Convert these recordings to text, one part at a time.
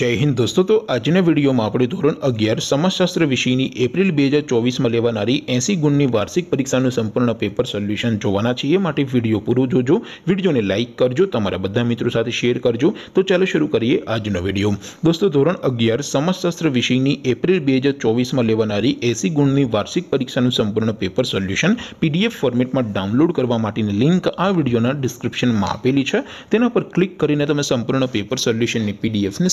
जय हिंद दोस्तों तो आज ने वीडियो म आपणो ધોરણ 11 સમાજશાસ્ત્ર વિષયની એપ્રિલ 2024 માં લેવાણારી 80 ગુણની વાર્ષિક પરીક્ષાનું સંપૂર્ણ પેપર સોલ્યુશન જોવાના છે એ માટે વિડિયો પૂરો જોજો વિડિયોને લાઈક કરજો તમારા બધા મિત્રો સાથે શેર કરજો તો ચાલો શરૂ કરીએ આજનો વિડિયો दोस्तों ધોરણ 11 સમાજશાસ્ત્ર વિષયની એપ્રિલ 2024 માં લેવાણારી 80 ગુણની વાર્ષિક પરીક્ષાનું સંપૂર્ણ પેપર સોલ્યુશન PDF ફોર્મેટમાં ડાઉનલોડ કરવા માટેની લિંક આ વિડિયોના ડિસ્ક્રિપ્શનમાં આપેલી છે તેના પર ક્લિક કરીને તમે સંપૂર્ણ પેપર સોલ્યુશનની PDF ને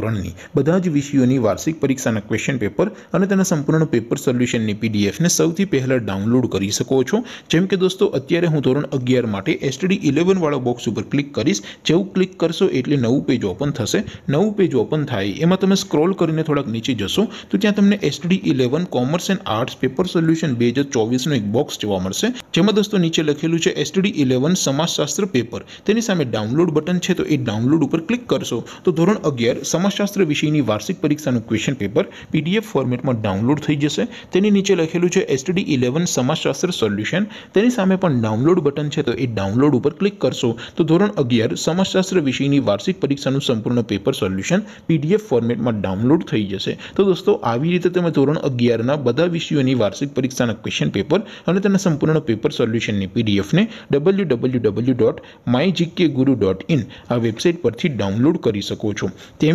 ધોરણની બધા જ વિષયોની વાર્ષિક પરીક્ષાના ક્વેશ્ચન પેપર અને તેના સંપૂર્ણ પેપર સોલ્યુશનની પીડીએફને સૌથી પહેલાં ડાઉનલોડ કરી શકો છો જેમ કે દોસ્તો અત્યારે હું ધોરણ અગિયાર માટે એસટીડી ઇલેવનવાળા બોક્સ ઉપર ક્લિક કરીશ જેવું ક્લિક કરશો એટલે નવું પેજ ઓપન થશે નવું પેજ ઓપન થાય એમાં તમે સ્ક્રોલ કરીને થોડાક નીચે જશો તો ત્યાં તમને STD eleven commerce and arts paper solution બે હજાર ચોવીસનો એક બોક્સ જોવા મળશે જેમાં દોસ્તો નીચે લખેલું છે એસટીડી ઇલેવન સમાજશાસ્ત્ર પેપર તેની સામે ડાઉનલોડ બટન છે તો એ ડાઉનલોડ ઉપર ક્લિક કરશો તો ધોરણ અગિયાર સમાજ शास्त्र विषयनी वार्षिक परीक्षा નું ક્વેશ્ચન પેપર પીડીએફ ફોર્મેટમાં ડાઉનલોડ થઈ જશે તેની નીચે લખેલું છે STD 11 સમાજ શાસ્ત્ર સોલ્યુશન તેની સામે પણ ડાઉનલોડ બટન છે તો એ ડાઉનલોડ ઉપર ક્લિક કરશો તો ધોરણ 11 સમાજ શાસ્ત્ર વિષયની વાર્ષિક પરીક્ષાનું સંપૂર્ણ પેપર સોલ્યુશન પીડીએફ ફોર્મેટમાં ડાઉનલોડ થઈ જશે તો દોસ્તો આવી રીતે તમે ધોરણ 11 ના બધા વિષયોની વાર્ષિક પરીક્ષાના ક્વેશ્ચન પેપર અને તેના સંપૂર્ણ પેપર સોલ્યુશનની પીડીએફ ને www.mygkguru.in આ વેબસાઈટ પરથી ડાઉનલોડ કરી શકો છો તેમ